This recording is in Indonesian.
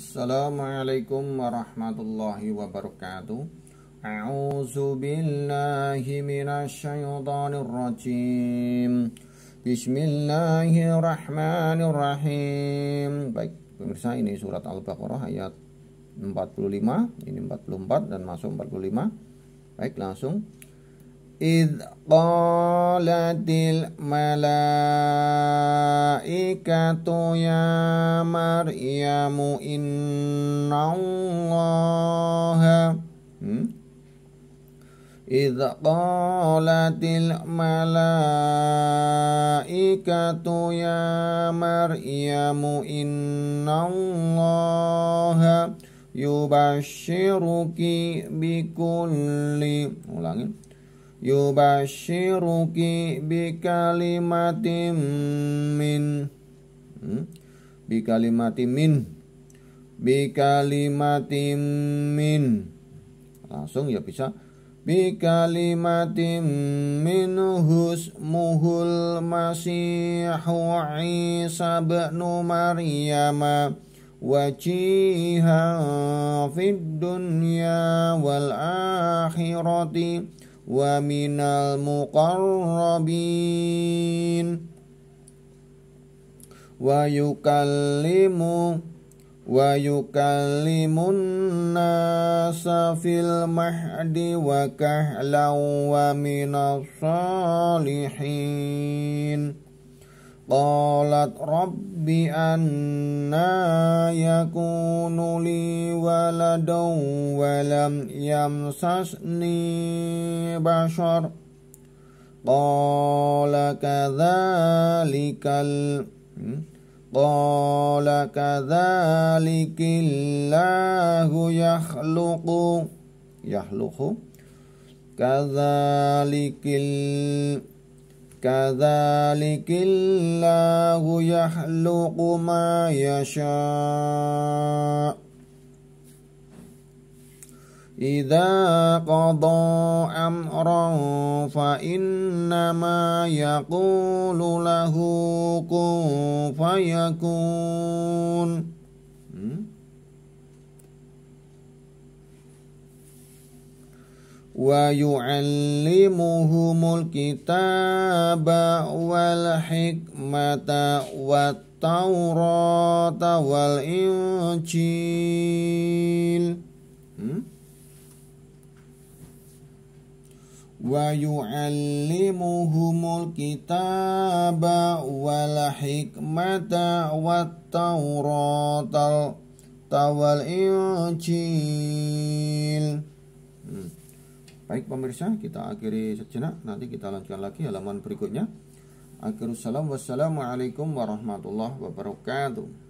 Assalamualaikum warahmatullahi wabarakatuh. A'udzu billahi minasyaitonir rajim. Bismillahirrahmanirrahim. Baik, pemirsa ini surat Al-Baqarah ayat 45, ini 44 dan masuk 45. Baik, langsung إذ قالت الملائكة يا مريم إن الله إذ قالت الملائكة يا مريم إن الله يبشرك بكل yubashiruki bikalimatim min hmm? bikalimatim min bikalimatim min langsung ya bisa bikalimatim min husmuhul masihu isa bin maryama wajihan fid dunya wal akhirati ومن المقربين ويكلم ويكلم الناس في المهد وكهلا ومن الصالحين قالت رب أنا يكون لي ولد ولم يمسسني بشر قال كذلك ال... قال كذلك الله يخلق يخلق كذلك ال... كذلك الله يخلق ما يشاء إذا قضى أمرا فإنما يقول له كن فيكون Wahyu yu'allimuhumul kitaba wal hikmata wa taurata wal injil wa yu'allimuhumul kitaba wal hikmata wa taurata wal injil Baik pemirsa, kita akhiri sejenak. Nanti kita lanjutkan lagi halaman berikutnya. Akhirussalam wassalamualaikum warahmatullahi wabarakatuh.